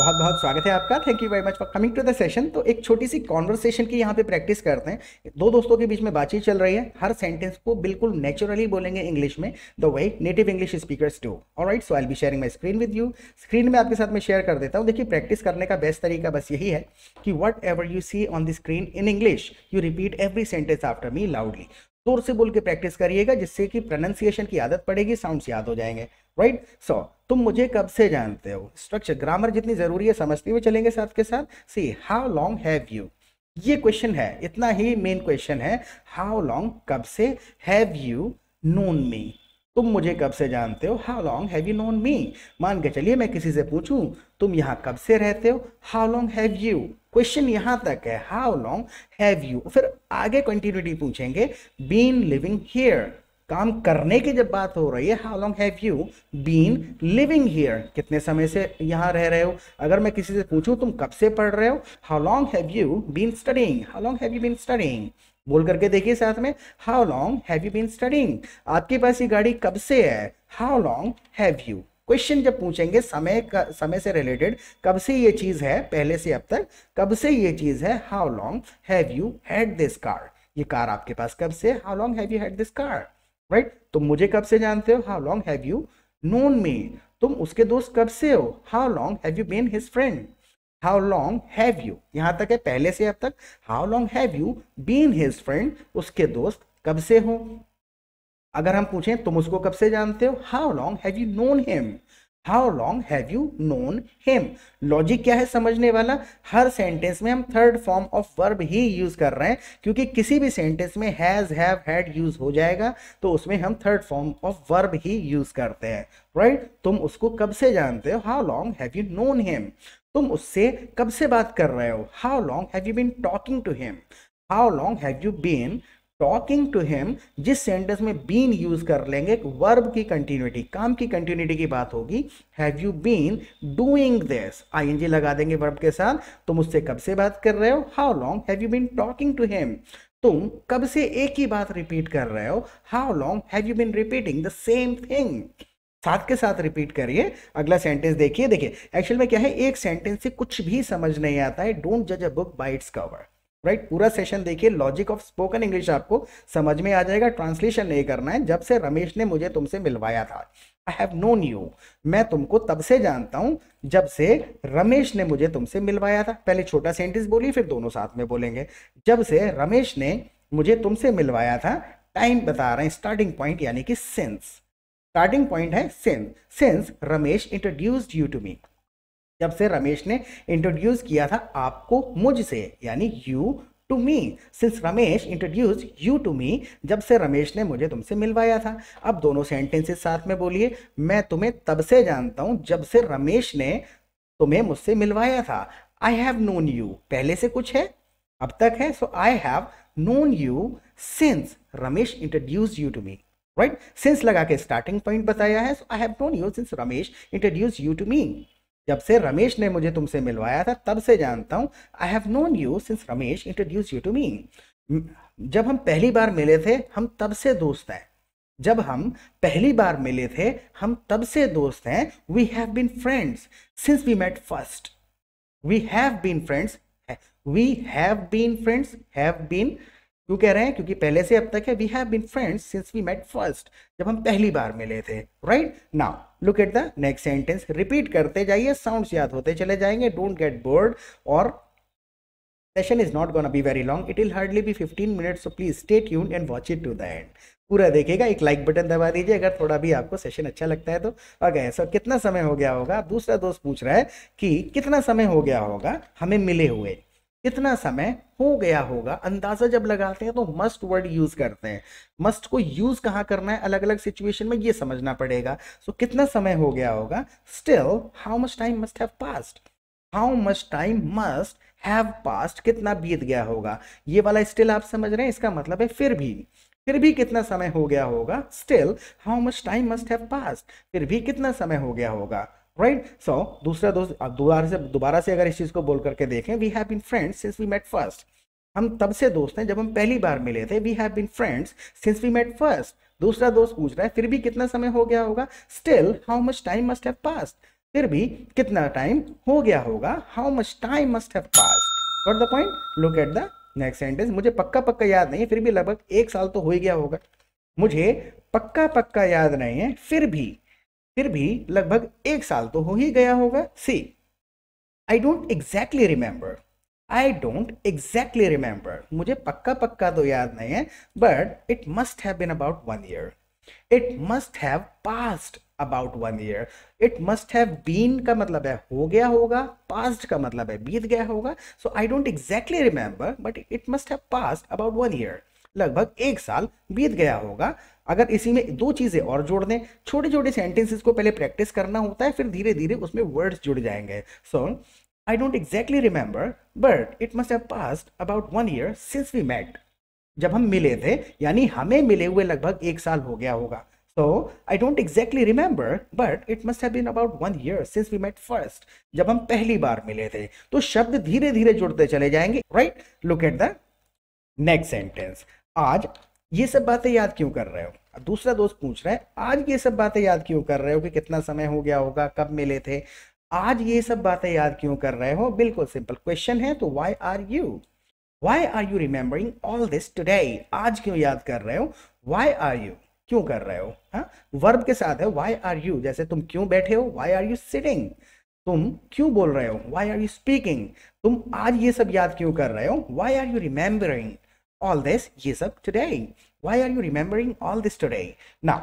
बहुत बहुत स्वागत है आपका thank you very much for coming to the session तो एक छोटी सी कॉन्वर्सेशन की यहाँ पे प्रैक्टिस करते हैं दो दोस्तों के बीच में बातचीत चल रही है हर सेंटेंस को बिल्कुल नेचुरली बोलेंगे इंग्लिश में the way native English speakers do right so I be sharing my screen with you screen में आपके साथ मैं शेयर कर देता हूँ देखिए प्रैक्टिस करने का बेस्ट तरीका बस यही है कि whatever you see on the screen in English you repeat every sentence after me loudly जोर से बोल के प्रैक्टिस करिएगा जिससे कि प्रोनाउंसिएशन की आदत पड़ेगी साउंड्स याद हो जाएंगे राइट सो तुम मुझे कब से जानते हो स्ट्रक्चर ग्रामर जितनी ज़रूरी है समझते हुए चलेंगे साथ के साथ see how long have you ये क्वेश्चन है इतना ही मेन क्वेश्चन है हाउ लॉन्ग कब से हैव यू नोन मी तुम मुझे कब से जानते हो how long have you known me मान के चलिए मैं किसी से पूछूं तुम यहाँ कब से रहते हो how long have you question यहाँ तक है हाउ लॉन्ग हैव यू फिर आगे कंटिन्यूटी पूछेंगे बीन लिविंग हियर काम करने की जब बात हो रही है how long have you been living here कितने समय से यहाँ रह रहे हो अगर मैं किसी से पूछूं तुम कब से पढ़ रहे हो how long have you been studying how long have you been studying बोल करके देखिए साथ में how long have you been studying आपके पास ये गाड़ी कब से है how long have you question जब पूछेंगे समय का समय से रिलेटेड कब से ये चीज़ है पहले से अब तक कब से ये चीज़ है how long have you had this car ये कार आपके पास कब से how long have you had this car right right? तुम तो मुझे कब से जानते हो how long have you known me तुम उसके दोस्त कब से हो how long have you been his friend how long have you यहाँ तक है पहले से अब तक how long have you been his friend उसके दोस्त कब से हो अगर हम पूछें तुम उसको कब से जानते हो how long have you known him how long have you known him logic क्या है समझने वाला हर सेंटेंस में हम थर्ड फॉर्म ऑफ वर्ब ही यूज कर रहे हैं क्योंकि किसी भी सेंटेंस में हैज हैव हैड यूज हो जाएगा तो उसमें हम थर्ड फॉर्म ऑफ वर्ब ही यूज करते हैं राइट right? तुम उसको कब से जानते हो how long have you known him तुम उससे कब से बात कर रहे हो how long have you been talking to him how long have you been talking to him जिस सेंटेंस में बीन यूज कर लेंगे वर्ब की कंटिन्यूटी काम की कंटिन्यूटी की बात होगी have you been doing this ING लगा देंगे वर्ब के साथ तुम उससे कब से बात कर रहे हो how long have you been talking to him तुम कब से एक ही बात रिपीट कर रहे हो how long have you been repeating the same thing साथ के साथ रिपीट करिए अगला सेंटेंस देखिए देखिए एक्चुअल में क्या है एक सेंटेंस से कुछ भी समझ नहीं आता है डोंट जज a book by its cover right पूरा सेशन देखिए लॉजिक ऑफ स्पोकन इंग्लिश आपको समझ में आ जाएगा ट्रांसलेशन नहीं करना है जब से रमेश ने मुझे तुमसे मिलवाया था आई हैव नोन यू मैं तुमको तब से जानता हूं जब से रमेश ने मुझे तुमसे मिलवाया था पहले छोटा सेंटेंस बोली फिर दोनों साथ में बोलेंगे जब से रमेश ने मुझे तुमसे मिलवाया था टाइम बता रहे हैं स्टार्टिंग पॉइंट यानी कि सेंस स्टार्टिंग पॉइंट है sense sense Ramesh introduced you to me जब से रमेश ने इंट्रोड्यूस किया था आपको मुझसे यानी you to me since Ramesh introduce you to me जब से रमेश ने मुझे तुमसे मिलवाया था अब दोनों सेंटेंसेस साथ में बोलिए मैं तुम्हें तब से जानता हूँ जब से रमेश ने तुम्हें मुझसे मिलवाया था आई हैव नोन यू पहले से कुछ है अब तक है so I have known you since Ramesh introduce you to me right since लगा के स्टार्टिंग पॉइंट बताया है so I have known you since Ramesh introduce you to me जब से रमेश ने मुझे तुमसे मिलवाया था तब से जानता हूँ I have known you since Ramesh introduce you to me जब हम पहली बार मिले थे हम तब से दोस्त हैं जब हम पहली बार मिले थे हम तब से दोस्त हैं we have been friends since we met first we have been friends we have been friends have been क्यों कह रहे हैं क्योंकि पहले से अब तक है we have been friends since we met first जब हम पहली बार मिले थे right now look at the next sentence repeat करते जाइए साउंड्स याद होते चले जाएंगे डोंट गेट बोर्ड और session is not gonna be very long it will hardly be fifteen minutes so please stay यून and watch it to the end पूरा देखेगा एक लाइक बटन दबा दीजिए अगर थोड़ा भी आपको सेशन अच्छा लगता है तो अगर सर कितना समय हो गया होगा दूसरा दोस्त पूछ रहा है कि कितना समय हो गया होगा हमें मिले हुए कितना समय हो गया होगा अंदाजा जब लगाते हैं तो मस्ट वर्ड यूज करते हैं मस्ट को यूज कहाँ करना है अलग अलग सिचुएशन में ये समझना पड़ेगा सो so, कितना समय हो गया होगा still how much time must have passed how much time must have passed कितना बीत गया होगा ये वाला स्टिल आप समझ रहे हैं इसका मतलब है फिर भी फिर भी कितना समय हो गया होगा still how much time must have passed फिर भी कितना समय हो गया होगा राइट सो दूसरा दोस्त अब दोबारा से दोबारा से अगर इस चीज़ को बोल करके देखें we have been friends since we met first हम तब से दोस्त हैं जब हम पहली बार मिले थे we have been friends since we met first दूसरा दोस्त पूछ रहा है फिर भी कितना समय हो गया होगा still how much time must have passed फिर भी कितना टाइम हो गया होगा how much time must have passed what the point look at the next sentence मुझे पक्का पक्का याद नहीं है फिर भी लगभग एक साल तो हो ही गया होगा मुझे पक्का पक्का याद नहीं है फिर भी फिर भी लगभग एक साल तो हो ही गया होगा see I don't exactly remember I don't exactly remember मुझे पक्का पक्का तो याद नहीं है but it must have been about one year it must have passed about one year it must have been का मतलब है हो गया होगा पास्ट का मतलब है बीत गया होगा so I don't exactly remember but it must have passed about one year लगभग एक साल बीत गया होगा अगर इसी में दो चीज़ें और जोड़ दें छोटे छोटे सेंटेंसेस को पहले प्रैक्टिस करना होता है फिर धीरे धीरे उसमें वर्ड्स जुड़ जाएंगे so I don't exactly remember but it must have passed about one year since we met जब हम मिले थे यानी हमें मिले हुए लगभग एक साल हो गया होगा so I don't exactly remember but it must have been about one year since we met first जब हम पहली बार मिले थे तो शब्द धीरे धीरे जुड़ते चले जाएंगे right look at the next sentence आज ये सब बातें याद क्यों कर रहे हो दूसरा दोस्त पूछ रहा है आज ये सब बातें याद क्यों कर रहे हो कि कितना समय हो गया होगा कब मिले थे आज ये सब बातें याद क्यों कर रहे हो बिल्कुल सिंपल क्वेश्चन है तो why are you why are you remembering all this today आज क्यों याद कर रहे हो वाई आर यू क्यों कर रहे हो हा? वर्ब के साथ है वाई आर यू जैसे तुम क्यों बैठे हो वाई आर यू सिटिंग तुम क्यों बोल रहे हो वाई आर यू स्पीकिंग तुम आज ये सब याद क्यों कर रहे हो why are you remembering all this ये सब today? Why are you remembering all this today? Now,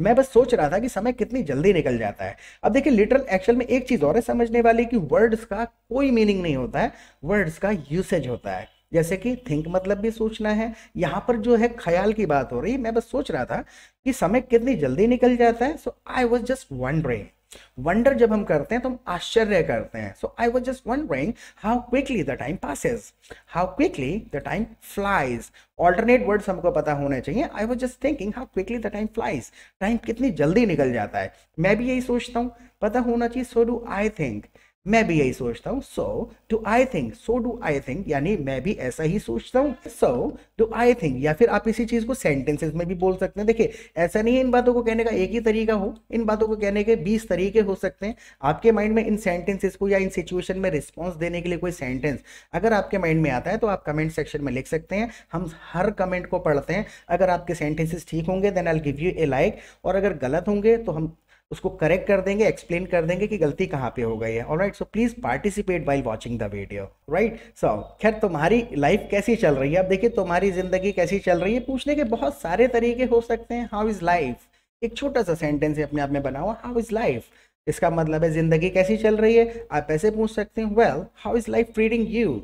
मैं बस सोच रहा था कि समय कितनी जल्दी निकल जाता है अब देखिए लिटरल एक्चुअल में एक चीज़ और है समझने वाली कि वर्ड्स का कोई मीनिंग नहीं होता है वर्ड्स का यूसेज होता है जैसे कि थिंक मतलब भी सोचना है यहां पर जो है ख्याल की बात हो रही है मैं बस सोच रहा था कि समय कितनी जल्दी निकल जाता है so I was just wondering wonder जब हम करते हैं तो हम आश्चर्य करते हैं so I was just wondering how quickly the time passes how quickly the time flies alternate words हमको पता होने चाहिए I was just thinking how quickly the time flies time कितनी जल्दी निकल जाता है मैं भी यही सोचता हूँ पता होना चाहिए सो डू आई थिंक मैं भी यही सोचता हूँ so do I think so do I think यानी मैं भी ऐसा ही सोचता हूँ सो डू आई थिंक या फिर आप इसी चीज़ को सेंटेंसेस में भी बोल सकते हैं देखिए ऐसा नहीं है इन बातों को कहने का एक ही तरीका हो इन बातों को कहने के बीस तरीके हो सकते हैं आपके माइंड में इन सेंटेंसेस को या इन सिचुएशन में रिस्पॉन्स देने के लिए कोई सेंटेंस अगर आपके माइंड में आता है तो आप कमेंट सेक्शन में लिख सकते हैं हम हर कमेंट को पढ़ते हैं अगर आपके सेंटेंसेस ठीक होंगे then I give you a like और अगर गलत होंगे तो हम उसको करेक्ट कर देंगे एक्सप्लेन कर देंगे कि गलती कहाँ पे हो गई है और right so please participate by watching the video right so खैर तुम्हारी लाइफ कैसी चल रही है अब देखिए तुम्हारी ज़िंदगी कैसी चल रही है पूछने के बहुत सारे तरीके हो सकते हैं हाउ इज़ लाइफ एक छोटा सा सेंटेंस अपने आप में बना हुआ हाउ इज़ लाइफ इसका मतलब है ज़िंदगी कैसी चल रही है आप ऐसे पूछ सकते हैं well how is life treating you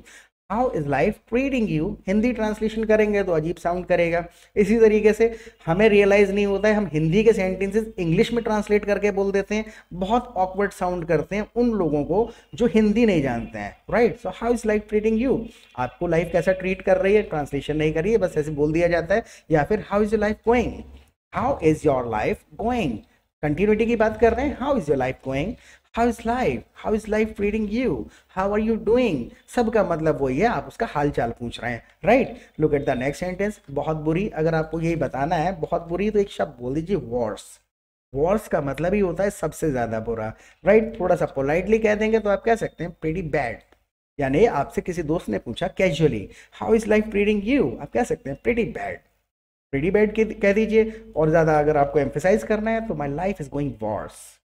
how is life treating you Hindi translation करेंगे तो अजीब साउंड करेगा इसी तरीके से हमें रियलाइज़ नहीं होता है हम हिंदी के सेंटेंसेस इंग्लिश में ट्रांसलेट करके बोल देते हैं बहुत ऑकवर्ड साउंड करते हैं उन लोगों को जो हिंदी नहीं जानते हैं right so how is life treating you आपको लाइफ कैसा ट्रीट कर रही है ट्रांसलेशन नहीं करिए बस ऐसे बोल दिया जाता है या फिर how is your life going how is your life going continuity की बात कर रहे हैं how is your life going how is life how is life treating you how are you doing सबका मतलब वही है आप उसका हाल चाल पूछ रहे हैं right look at the next sentence बहुत बुरी अगर आपको यही बताना है बहुत बुरी तो एक शब्द बोल दीजिए वॉर्स वॉर्स का मतलब ही होता है सबसे ज़्यादा बुरा राइट थोड़ा सा पोलाइटली कह देंगे तो आप कह सकते हैं प्रीटी बैड यानी आपसे किसी दोस्त ने पूछा casually how is life treating you आप कह सकते हैं प्रीटी बैड प्रीटी बैड कह दीजिए और ज़्यादा अगर आपको एम्फेसाइज करना है तो my life is going worse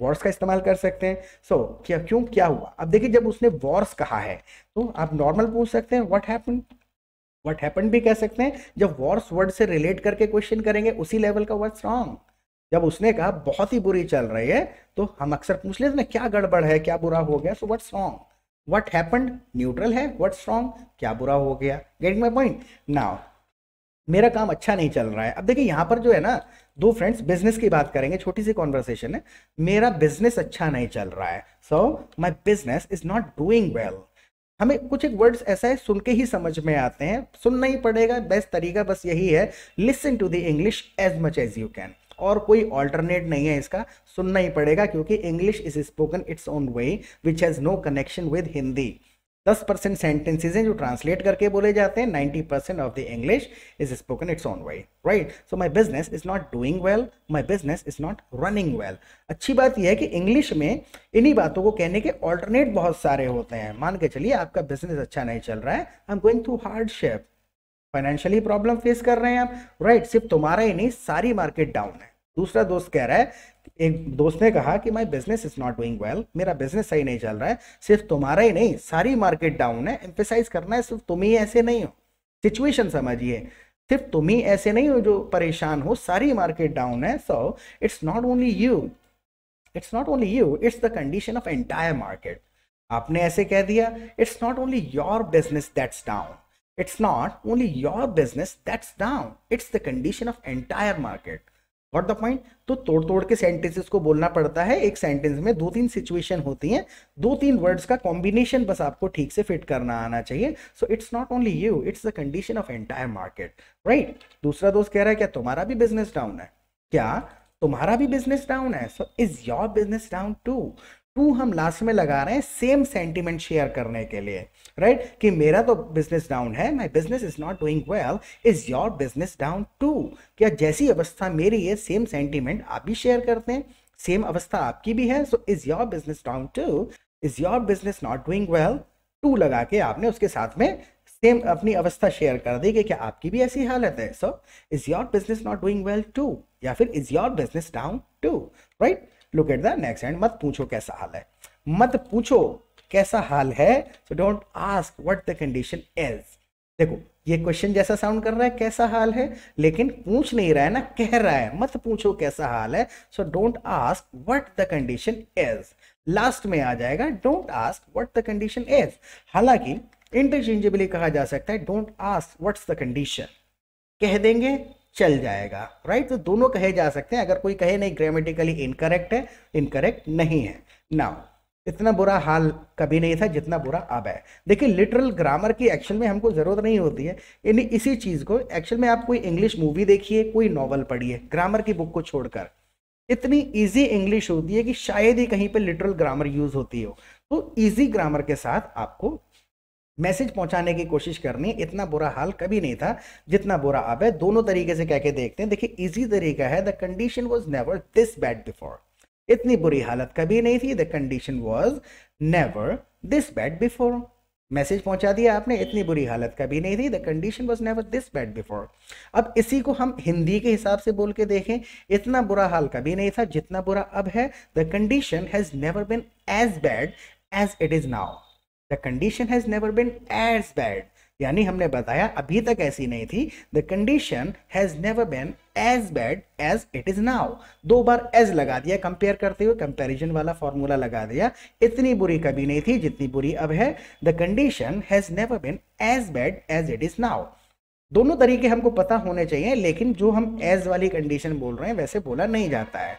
worse का इस्तेमाल कर सकते हैं सो so, क्या क्यों क्या हुआ अब देखिए जब उसने वॉर्स कहा है तो आप नॉर्मल पूछ सकते हैं व्हाट हैपन व्हाट हैपन भी कह सकते हैं जब वॉर्स वर्ड से रिलेट करके क्वेश्चन करेंगे उसी लेवल का वर्ड रॉन्ग जब उसने कहा बहुत ही बुरी चल रही है तो हम अक्सर पूछ लेते हैं क्या गड़बड़ है क्या बुरा हो गया so what wrong what happened neutral है व्हाट्स रॉन्ग क्या बुरा हो गया गेटिंग माई पॉइंट नाउ मेरा काम अच्छा नहीं चल रहा है अब देखिए यहाँ पर जो है ना दो फ्रेंड्स बिजनेस की बात करेंगे छोटी सी कॉन्वर्सेशन है मेरा बिजनेस अच्छा नहीं चल रहा है so my business is not doing well हमें कुछ एक वर्ड्स ऐसा है सुन के ही समझ में आते हैं सुनना ही पड़ेगा बेस्ट तरीका बस यही है listen to the English as much as you can और कोई ऑल्टरनेट नहीं है इसका सुनना ही पड़ेगा क्योंकि English is spoken its own way which has no connection with Hindi दस परसेंट सेंटेंसेज हैं जो ट्रांसलेट करके बोले जाते हैं ninety percent of the English is spoken its own way right so my business is not doing well my business is not running well अच्छी बात यह है कि इंग्लिश में इन्हीं बातों को कहने के ऑल्टरनेट बहुत सारे होते हैं मान के चलिए आपका बिजनेस अच्छा नहीं चल रहा है I am going through hardship financially problem face कर रहे हैं आप राइट right, सिर्फ तुम्हारा ही नहीं सारी मार्केट डाउन है दूसरा दोस्त कह रहा है एक दोस्त ने कहा कि my business is not doing well मेरा बिजनेस सही नहीं चल रहा है सिर्फ तुम्हारा ही नहीं सारी मार्केट डाउन है एम्फेसाइज करना है सिर्फ तुम ही ऐसे नहीं हो सिचुएशन समझिए सिर्फ तुम ही ऐसे नहीं हो जो परेशान हो सारी मार्केट डाउन है so it's not only you it's not only you it's the condition of entire market आपने ऐसे कह दिया it's not only your business that's down it's not only your business that's down it's the condition of entire market got the point तो तोड़ तोड़ के sentences को बोलना पड़ता है एक सेंटेंस में दो तीन सिचुएशन होती हैं दो तीन वर्ड्स का कॉम्बिनेशन बस आपको ठीक से फिट करना आना चाहिए so it's not only you it's the condition of entire market right दूसरा दोस्त कह रहा है क्या तुम्हारा भी बिजनेस डाउन है क्या तुम्हारा भी बिजनेस डाउन है so is your business down too too हम लास्ट में लगा रहे हैं सेम सेंटिमेंट शेयर करने के लिए राइट right? कि मेरा तो बिजनेस डाउन है my business is not doing well is your business down too क्या जैसी अवस्था मेरी है सेम सेंटिमेंट आप भी शेयर करते हैं सेम अवस्था आपकी भी है so is your business down too is your business not doing well too लगा के आपने उसके साथ में सेम अपनी अवस्था शेयर कर दी कि क्या आपकी भी ऐसी हालत है so is your business not doing well too या फिर is your business down too right look at the next and मत पूछो कैसा हाल है मत पूछो कैसा हाल है so don't ask what the condition is देखो ये क्वेश्चन जैसा साउंड कर रहा है कैसा हाल है लेकिन पूछ नहीं रहा है ना कह रहा है मत पूछो कैसा हाल है so don't ask what the condition is last में आ जाएगा don't ask what the condition is हालांकि इंटरचेंजेबली कहा जा सकता है don't ask what's the condition कह देंगे चल जाएगा राइट तो दोनों कहे जा सकते हैं अगर कोई कहे नहीं ग्रामेटिकली इनकरेक्ट है इनकरेक्ट नहीं है नाउ इतना बुरा हाल कभी नहीं था जितना बुरा अब है देखिए लिटरल ग्रामर की एक्शन में हमको ज़रूरत नहीं होती है यानी इसी चीज़ को एक्चुअल में आप कोई इंग्लिश मूवी देखिए कोई नॉवल पढ़िए ग्रामर की बुक को छोड़कर इतनी इजी इंग्लिश होती है कि शायद ही कहीं पे लिटरल ग्रामर यूज़ होती हो तो इजी ग्रामर के साथ आपको मैसेज पहुंचाने की कोशिश करनी इतना बुरा हाल कभी नहीं था जितना बुरा अब है दोनों तरीके से कह के देखते हैं देखिए इजी तरीका है the condition was never this bad before इतनी बुरी हालत कभी नहीं थी the condition was never this bad before message पहुंचा दिया आपने इतनी बुरी हालत कभी नहीं थी the condition was never this bad before अब इसी को हम हिंदी के हिसाब से बोल के देखें इतना बुरा हाल कभी नहीं था जितना बुरा अब है the condition has never been as bad as it is now the condition has never been as bad यानी हमने बताया अभी तक ऐसी नहीं थी the condition has never been as bad as it is now दो बार एज लगा दिया कंपेयर करते हुए कंपेरिजन वाला फॉर्मूला लगा दिया इतनी बुरी कभी नहीं थी जितनी बुरी अब है the condition has never been as bad as it is now दोनों तरीके हमको पता होने चाहिए लेकिन जो हम एज वाली कंडीशन बोल रहे हैं वैसे बोला नहीं जाता है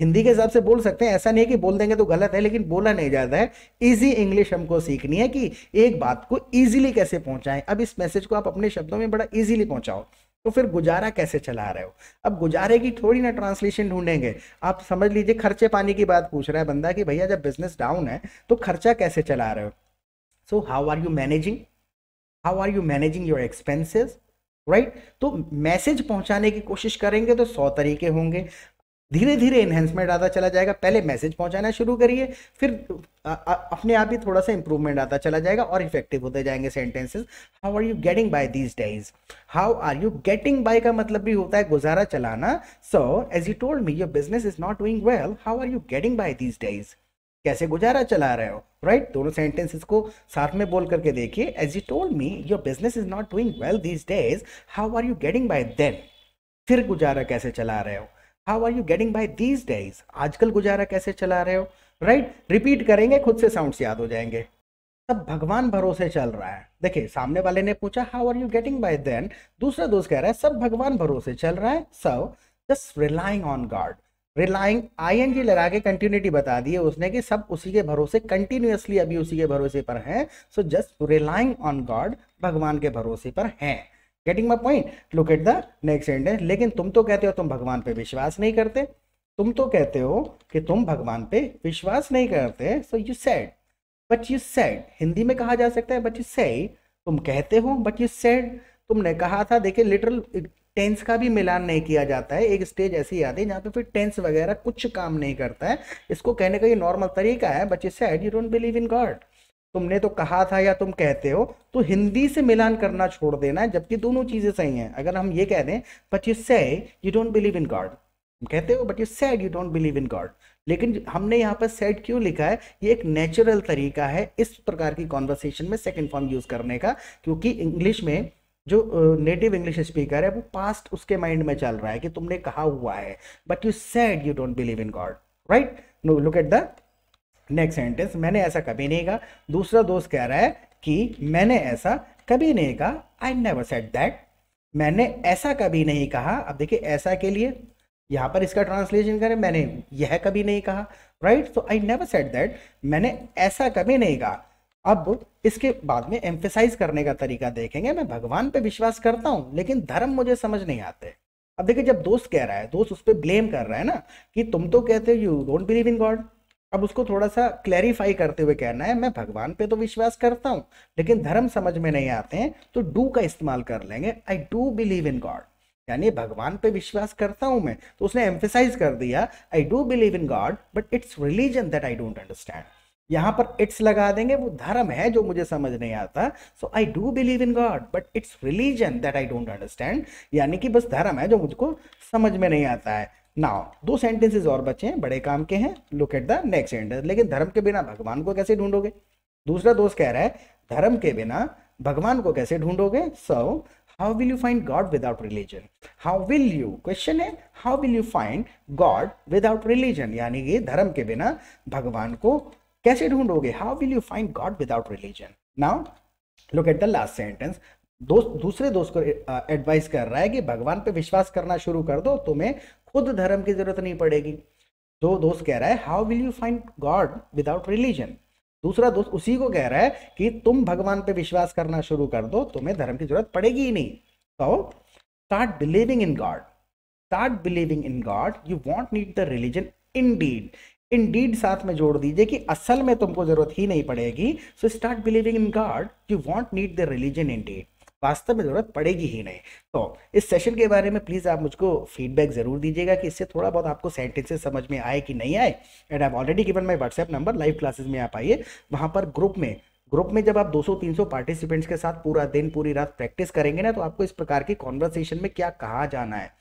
हिंदी के हिसाब से बोल सकते हैं ऐसा नहीं है कि बोल देंगे तो गलत है लेकिन बोला नहीं जाता है इजी इंग्लिश हमको सीखनी है कि एक बात को इजीली कैसे पहुंचाएं अब इस मैसेज को आप अपने शब्दों में बड़ा इजीली पहुंचाओ तो फिर गुजारा कैसे चला रहे हो अब गुजारे की थोड़ी ना ट्रांसलेशन ढूंढेंगे आप समझ लीजिए खर्चे पानी की बात पूछ रहा है बंदा कि भैया जब बिजनेस डाउन है तो खर्चा कैसे चला रहे हो so how are you managing how are you managing your expenses right right? तो मैसेज पहुंचाने की कोशिश करेंगे तो सौ तरीके होंगे धीरे धीरे इन्हेंसमेंट आता चला जाएगा पहले मैसेज पहुंचाना शुरू करिए फिर अपने आप ही थोड़ा सा इंप्रूवमेंट आता चला जाएगा और इफेक्टिव होते जाएंगे sentences how are you getting by these days how are you getting by का मतलब भी होता है गुजारा चलाना so as you told me your business is not doing well how are you getting by these days कैसे गुजारा चला रहे हो राइट दोनों सेंटेंसेस को साथ में बोल करके देखिए as you told me your business is not doing well these days how are you getting by then फिर गुजारा कैसे चला रहे हो how are you getting by these days आजकल गुजारा कैसे चला रहे हो राइट right? रिपीट करेंगे खुद से साउंड्स याद हो जाएंगे तब भगवान भरोसे चल रहा है देखिए सामने वाले ने पूछा how are you getting by then दूसरा दोस्त कह रहा है सब भगवान भरोसे चल रहा है सब just relying on God relying I N G लगा के कंटिन्यूटी बता दिए उसने कि सब उसी के भरोसे कंटिन्यूसली अभी उसी के भरोसे पर हैं so just relying on God भगवान के भरोसे पर हैं getting my point look at the next sentence लेकिन तुम तो कहते हो तुम भगवान पे विश्वास नहीं करते तुम तो कहते हो कि तुम भगवान पे विश्वास नहीं करते so you said but you said Hindi में कहा जा सकता है बट यू से तुम कहते हो बट यू सेड तुमने कहा था देखिए लिटरल टेंस का भी मिलान नहीं किया जाता है एक स्टेज ऐसी याद है जहाँ पे फिर टेंस वगैरह कुछ काम नहीं करता है इसको कहने का ये नॉर्मल तरीका है but you said you don't believe in God तुमने तो कहा था या तुम कहते हो तो हिंदी से मिलान करना छोड़ देना है जबकि दोनों चीज़ें सही हैं अगर हम ये कह दें but you say you don't believe in God कहते हो but you said you don't believe in God लेकिन हमने यहाँ पर सैड क्यों लिखा है ये एक नेचुरल तरीका है इस प्रकार की कॉन्वर्सेशन में सेकेंड फॉर्म यूज़ करने का क्योंकि इंग्लिश में जो नेटिव इंग्लिश स्पीकर है वो पास्ट उसके माइंड में चल रहा है कि तुमने कहा हुआ है but you said you don't believe in God right no look at the next sentence मैंने ऐसा कभी नहीं कहा दूसरा दोस्त कह रहा है कि मैंने ऐसा कभी नहीं कहा आई नेवर सेट दैट मैंने ऐसा कभी नहीं कहा अब देखिए ऐसा के लिए यहाँ पर इसका ट्रांसलेशन करें मैंने यह कभी नहीं कहा राइट तो आई नेवर सेट दैट मैंने ऐसा कभी नहीं कहा अब इसके बाद में एम्फेसाइज करने का तरीका देखेंगे मैं भगवान पे विश्वास करता हूँ लेकिन धर्म मुझे समझ नहीं आते अब देखिए जब दोस्त कह रहा है दोस्त उस पर ब्लेम कर रहा है ना कि तुम तो कहते हो you don't believe in God अब उसको थोड़ा सा क्लैरिफाई करते हुए कहना है मैं भगवान पे तो विश्वास करता हूँ लेकिन धर्म समझ में नहीं आते हैं तो डू का इस्तेमाल कर लेंगे I do believe in God यानी भगवान पे विश्वास करता हूँ मैं तो उसने एम्फेसाइज कर दिया I do believe in God but it's religion that I don't understand यहाँ पर इट्स लगा देंगे वो धर्म है जो मुझे समझ नहीं आता so I do believe in God but it's religion that I don't understand यानी कि बस धर्म है जो मुझको समझ में नहीं आता है नाउ दो सेंटेंसेस और बचे हैं बड़े काम के हैं look at the next sentence लेकिन धर्म के बिना भगवान को कैसे ढूंढोगे दूसरा दोस्त कह रहा है धर्म के बिना भगवान को कैसे ढूंढोगे so how will you find God without religion how will you question है how will you find God without religion यानी कि धर्म के बिना भगवान को कैसे ढूंढोगे how will you find God without religion now look at the last sentence दोस्त दूसरे दोस्त को एडवाइस कर रहा है कि भगवान पे विश्वास करना शुरू कर दो तुम्हें खुद धर्म की जरूरत नहीं पड़ेगी दो दोस्त कह रहा है how will you find God without religion दूसरा दोस्त उसी को कह रहा है कि तुम भगवान पे विश्वास करना शुरू कर दो तुम्हें धर्म की जरूरत पड़ेगी ही नहीं कहो start believing in God start believing in God you won't need the religion indeed indeed साथ में जोड़ दीजिए कि असल में तुमको जरूरत ही नहीं पड़ेगी so start believing in God you won't need the religion indeed वास्तव में ज़रूरत पड़ेगी ही नहीं तो इस सेशन के बारे में प्लीज़ आप मुझको फीडबैक ज़रूर दीजिएगा कि इससे थोड़ा बहुत आपको सेंटेंसेस समझ में आए कि नहीं आए and I already given my WhatsApp number live classes में आप आइए वहाँ पर ग्रुप में ग्रुप में जब आप 200-300 पार्टिसिपेंट्स के साथ पूरा दिन पूरी रात प्रैक्टिस करेंगे ना तो आपको इस प्रकार की कॉन्वर्सेशन में क्या कहा जाना है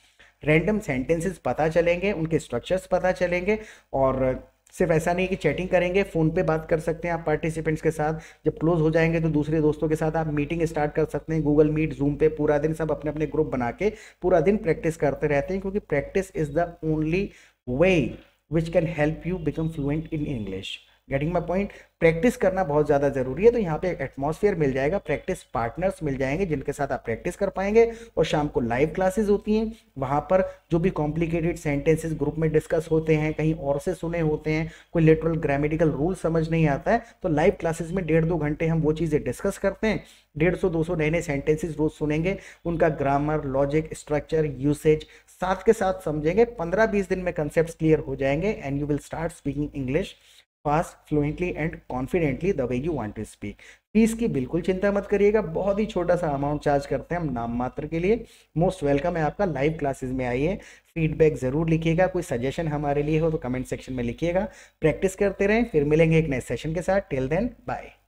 रैंडम सेंटेंसेस पता चलेंगे उनके स्ट्रक्चर्स पता चलेंगे और सिर्फ ऐसा नहीं कि चैटिंग करेंगे फ़ोन पे बात कर सकते हैं आप पार्टिसिपेंट्स के साथ जब क्लोज हो जाएंगे तो दूसरे दोस्तों के साथ आप मीटिंग स्टार्ट कर सकते हैं गूगल मीट जूम पे पूरा दिन सब अपने अपने ग्रुप बना के पूरा दिन प्रैक्टिस करते रहते हैं क्योंकि practice is the only way which can help you become fluent in English getting my point practice करना बहुत ज़्यादा ज़रूरी है तो यहाँ पे एटमोसफियर मिल जाएगा प्रैक्टिस पार्टनर्स मिल जाएंगे जिनके साथ आप प्रैक्टिस कर पाएंगे और शाम को लाइव क्लासेस होती हैं वहाँ पर जो भी कॉम्प्लिकेटेड सेंटेंसेस ग्रुप में डिस्कस होते हैं कहीं और से सुने होते हैं कोई लिटरल ग्रामेटिकल रूल समझ नहीं आता है तो लाइव क्लासेज में डेढ़ दो घंटे हम वो चीज़ें डिस्कस करते हैं डेढ़ सौ दो सौ नए नए सेंटेंसेज रोज सुनेंगे उनका ग्रामर लॉजिक स्ट्रक्चर यूसेज साथ के साथ समझेंगे पंद्रह बीस दिन में कंसेप्ट क्लियर हो जाएंगे and you will start speaking English fast fluently and confidently the way you want to speak fees की बिल्कुल चिंता मत करिएगा बहुत ही छोटा सा अमाउंट चार्ज करते हैं हम नाम मात्र के लिए मोस्ट वेलकम है आपका लाइव क्लासेस में आइए फीडबैक ज़रूर लिखिएगा कोई सजेशन हमारे लिए हो तो कमेंट सेक्शन में लिखिएगा प्रैक्टिस करते रहें फिर मिलेंगे एक नए सेशन के साथ टिल देन बाय